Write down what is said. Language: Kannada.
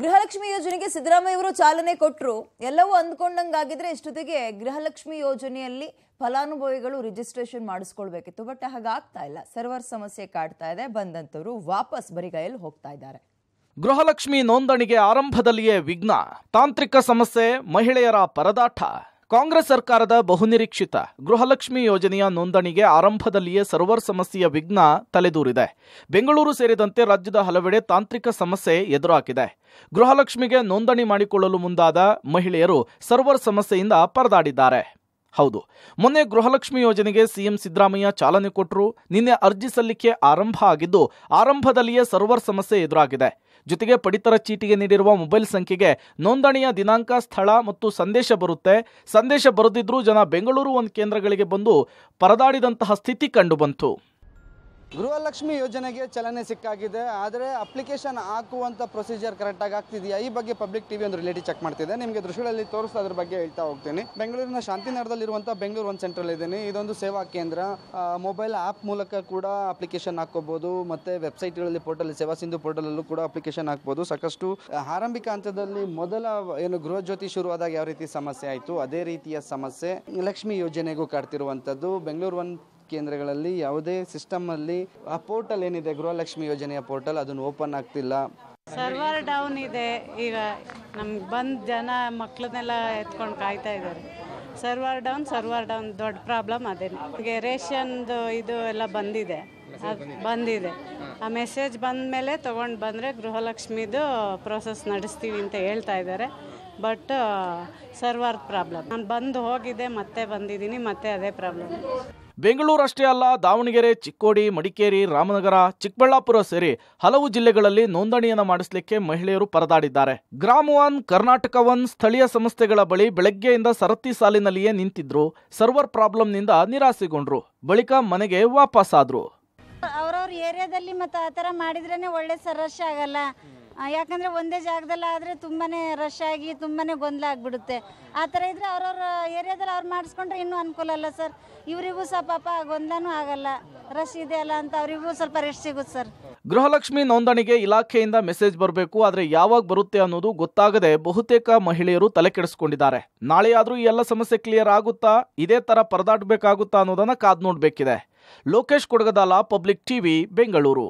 ಗೃಹಲಕ್ಷ್ಮಿ ಯೋಜನೆಗೆ ಸಿದ್ದರಾಮಯ್ಯವರು ಚಾಲನೆ ಕೊಟ್ಟರು ಎಲ್ಲವೂ ಅಂದ್ಕೊಂಡಂಗಾಗಿದ್ರೆ ಇಷ್ಟೊತ್ತಿಗೆ ಗೃಹಲಕ್ಷ್ಮಿ ಯೋಜನೆಯಲ್ಲಿ ಫಲಾನುಭವಿಗಳು ರಿಜಿಸ್ಟ್ರೇಷನ್ ಮಾಡಿಸ್ಕೊಳ್ಬೇಕಿತ್ತು ಬಟ್ ಹಾಗಾಗ್ತಾ ಇಲ್ಲ ಸರ್ವರ್ ಸಮಸ್ಯೆ ಕಾಡ್ತಾ ಇದೆ ಬಂದಂತವರು ವಾಪಸ್ ಬರಿಗೈಯಲ್ಲಿ ಹೋಗ್ತಾ ಇದ್ದಾರೆ ಗೃಹಲಕ್ಷ್ಮಿ ನೋಂದಣಿಗೆ ಆರಂಭದಲ್ಲಿಯೇ ವಿಘ್ನ ತಾಂತ್ರಿಕ ಸಮಸ್ಯೆ ಮಹಿಳೆಯರ ಪರದಾಟ ಕಾಂಗ್ರೆಸ್ ಸರ್ಕಾರದ ಬಹುನಿರೀಕ್ಷಿತ ಗೃಹಲಕ್ಷ್ಮಿ ಯೋಜನೆಯ ನೋಂದಣಿಗೆ ಆರಂಭದಲ್ಲಿಯೇ ಸರ್ವರ್ ಸಮಸ್ಯೆಯ ವಿಘ್ನ ತಲೆದೂರಿದೆ ಬೆಂಗಳೂರು ಸೇರಿದಂತೆ ರಾಜ್ಯದ ಹಲವೆಡೆ ತಾಂತ್ರಿಕ ಸಮಸ್ಯೆ ಎದುರಾಗಿದೆ ಗೃಹಲಕ್ಷ್ಮಿಗೆ ನೋಂದಣಿ ಮಾಡಿಕೊಳ್ಳಲು ಮುಂದಾದ ಮಹಿಳೆಯರು ಸರ್ವರ್ ಸಮಸ್ಯೆಯಿಂದ ಪರದಾಡಿದ್ದಾರೆ ಹೌದು ಮೊನ್ನೆ ಗೃಹಲಕ್ಷ್ಮಿ ಯೋಜನೆಗೆ ಸಿಎಂ ಸಿದ್ದರಾಮಯ್ಯ ಚಾಲನೆ ಕೊಟ್ಟರು ನಿನ್ನೆ ಅರ್ಜಿ ಸಲ್ಲಿಕೆ ಆರಂಭ ಆಗಿದ್ದು ಆರಂಭದಲ್ಲಿಯೇ ಸರ್ವರ್ ಸಮಸ್ಯೆ ಎದುರಾಗಿದೆ ಜೊತೆಗೆ ಪಡಿತರ ಚೀಟಿಗೆ ನೀಡಿರುವ ಮೊಬೈಲ್ ಸಂಖ್ಯೆಗೆ ನೋಂದಣಿಯ ದಿನಾಂಕ ಸ್ಥಳ ಮತ್ತು ಸಂದೇಶ ಬರುತ್ತೆ ಸಂದೇಶ ಬರೆದಿದ್ರೂ ಜನ ಬೆಂಗಳೂರು ಒಂದು ಕೇಂದ್ರಗಳಿಗೆ ಬಂದು ಪರದಾಡಿದಂತಹ ಸ್ಥಿತಿ ಕಂಡುಬಂತು ಗೃಹಲಕ್ಷ್ಮಿ ಯೋಜನೆಗೆ ಚಲನೆ ಸಿಕ್ಕಾಗಿದೆ ಆದರೆ ಅಪ್ಲಿಕೇಶನ್ ಹಾಕುವಂಥ ಪ್ರೊಸೀಜರ್ ಕರೆಕ್ಟಾಗಿ ಆಗ್ತಿದೆಯಾ ಈ ಬಗ್ಗೆ ಪಬ್ಲಿಕ್ ಟಿವಿ ಒಂದು ರಿಲೇಟಿವ್ ಚೆಕ್ ಮಾಡ್ತಿದೆ ನಿಮಗೆ ದೃಶ್ಯಗಳಲ್ಲಿ ತೋರಿಸ್ತಾ ಅದ್ರ ಬಗ್ಗೆ ಹೇಳ್ತಾ ಹೋಗ್ತೀನಿ ಬೆಂಗಳೂರಿನ ಶಾಂತಿನಗರದಲ್ಲಿರುವಂಥ ಬೆಂಗಳೂರು ಒಂದು ಸೆಂಟ್ರಲ್ ಇದ್ದೀನಿ ಇದೊಂದು ಸೇವಾ ಕೇಂದ್ರ ಮೊಬೈಲ್ ಆ್ಯಪ್ ಮೂಲಕ ಕೂಡ ಅಪ್ಲಿಕೇಶನ್ ಹಾಕೋಬಹುದು ಮತ್ತು ವೆಬ್ಸೈಟ್ಗಳಲ್ಲಿ ಪೋರ್ಟಲ್ ಸೇವಾ ಸಿಂಧು ಪೋರ್ಟಲಲ್ಲೂ ಕೂಡ ಅಪ್ಲಿಕೇಶನ್ ಹಾಕ್ಬೋದು ಸಾಕಷ್ಟು ಆರಂಭಿಕ ಹಂತದಲ್ಲಿ ಮೊದಲ ಏನು ಗೃಹ ಜ್ಯೋತಿ ಶುರುವಾದಾಗ ಯಾವ ರೀತಿ ಸಮಸ್ಯೆ ಆಯಿತು ಅದೇ ರೀತಿಯ ಸಮಸ್ಯೆ ಲಕ್ಷ್ಮಿ ಯೋಜನೆಗೂ ಕಾಡ್ತಿರುವಂಥದ್ದು ಬೆಂಗಳೂರು ಒಂದು ಕೇಂದ್ರಗಳಲ್ಲಿ ಯಾವುದೇ ಸಿಸ್ಟಮಲ್ಲಿ ಆ ಪೋರ್ಟಲ್ ಏನಿದೆ ಗೃಹಲಕ್ಷ್ಮಿ ಯೋಜನೆಯ ಪೋರ್ಟಲ್ ಅದನ್ನು ಓಪನ್ ಆಗ್ತಿಲ್ಲ ಸರ್ವರ್ ಡೌನ್ ಇದೆ ಈಗ ನಮ್ಗೆ ಬಂದು ಜನ ಮಕ್ಕಳನ್ನೆಲ್ಲ ಎತ್ಕೊಂಡು ಕಾಯ್ತಾ ಇದ್ದಾರೆ ಸರ್ವರ್ ಡೌನ್ ಸರ್ವರ್ ಡೌನ್ ದೊಡ್ಡ ಪ್ರಾಬ್ಲಮ್ ಅದೇನೆ ಈಗ ರೇಷನ್ದು ಇದು ಎಲ್ಲ ಬಂದಿದೆ ಬಂದಿದೆ ಆ ಮೆಸೇಜ್ ಬಂದ ಮೇಲೆ ತೊಗೊಂಡು ಬಂದರೆ ಗೃಹಲಕ್ಷ್ಮಿದು ಪ್ರೋಸೆಸ್ ನಡೆಸ್ತೀವಿ ಅಂತ ಹೇಳ್ತಾ ಇದ್ದಾರೆ ಬಟ್ ಸರ್ವರ್ ಪ್ರಾಬ್ಲಮ್ ನಾನು ಬಂದು ಹೋಗಿದ್ದೆ ಮತ್ತೆ ಬಂದಿದ್ದೀನಿ ಮತ್ತೆ ಅದೇ ಪ್ರಾಬ್ಲಮ್ ಬೆಂಗಳೂರು ಅಷ್ಟೇ ಅಲ್ಲ ದಾವಣಗೆರೆ ಚಿಕ್ಕೋಡಿ ಮಡಿಕೇರಿ ರಾಮನಗರ ಚಿಕ್ಕಬಳ್ಳಾಪುರ ಸೇರಿ ಹಲವು ಜಿಲ್ಲೆಗಳಲ್ಲಿ ನೋಂದಣಿಯನ್ನು ಮಾಡಿಸಲಿಕ್ಕೆ ಮಹಿಳೆಯರು ಪರದಾಡಿದ್ದಾರೆ ಒನ್ ಕರ್ನಾಟಕ ಒನ್ ಸ್ಥಳೀಯ ಸಂಸ್ಥೆಗಳ ಬಳಿ ಬೆಳಗ್ಗೆಯಿಂದ ಸರತಿ ಸಾಲಿನಲ್ಲಿಯೇ ನಿಂತಿದ್ರು ಸರ್ವರ್ ಪ್ರಾಬ್ಲಮ್ನಿಂದ ನಿರಾಸೆಗೊಂಡ್ರು ಬಳಿಕ ಮನೆಗೆ ವಾಪಸ್ಸಾದ್ರು ಅವರವ್ರ ಏರಿಯಾದಲ್ಲಿ ಮತ್ತೆ ಆ ಥರ ಮಾಡಿದ್ರೇನೆ ಒಳ್ಳೆ ಆಗಲ್ಲ ಯಾಕಂದರೆ ಒಂದೇ ಜಾಗದಲ್ಲಿ ಆದರೆ ತುಂಬಾ ರಶ್ ಆಗಿ ತುಂಬಾ ಗೊಂದಲ ಆಗಿಬಿಡುತ್ತೆ ಆ ಥರ ಇದ್ದರೆ ಅವ್ರವ್ರ ಏರಿಯಾದಲ್ಲಿ ಅವ್ರು ಮಾಡಿಸ್ಕೊಂಡ್ರೆ ಇನ್ನೂ ಅನುಕೂಲ ಅಲ್ಲ ಸರ್ ಇವರಿಗೂ ಸಹ ಪಾಪ ಗೊಂದಲನೂ ಆಗಲ್ಲ ರಶ್ ಇದೆ ಅಲ್ಲ ಅಂತ ಅವರಿಗೂ ಸ್ವಲ್ಪ ರೆಸ್ಟ್ ಸಿಗುತ್ತೆ ಸರ್ ಗೃಹಲಕ್ಷ್ಮಿ ನೋಂದಣಿಗೆ ಇಲಾಖೆಯಿಂದ ಮೆಸೇಜ್ ಬರಬೇಕು ಆದರೆ ಯಾವಾಗ ಬರುತ್ತೆ ಅನ್ನೋದು ಗೊತ್ತಾಗದೆ ಬಹುತೇಕ ಮಹಿಳೆಯರು ನಾಳೆ ನಾಳೆಯಾದರೂ ಈ ಎಲ್ಲ ಸಮಸ್ಯೆ ಕ್ಲಿಯರ್ ಆಗುತ್ತಾ ಇದೇ ಥರ ಪರದಾಡಬೇಕಾಗುತ್ತಾ ಅನ್ನೋದನ್ನು ಕಾದು ನೋಡಬೇಕಿದೆ ಲೋಕೇಶ್ ಕೊಡಗದಾಲ ಪಬ್ಲಿಕ್ ಟಿವಿ ಬೆಂಗಳೂರು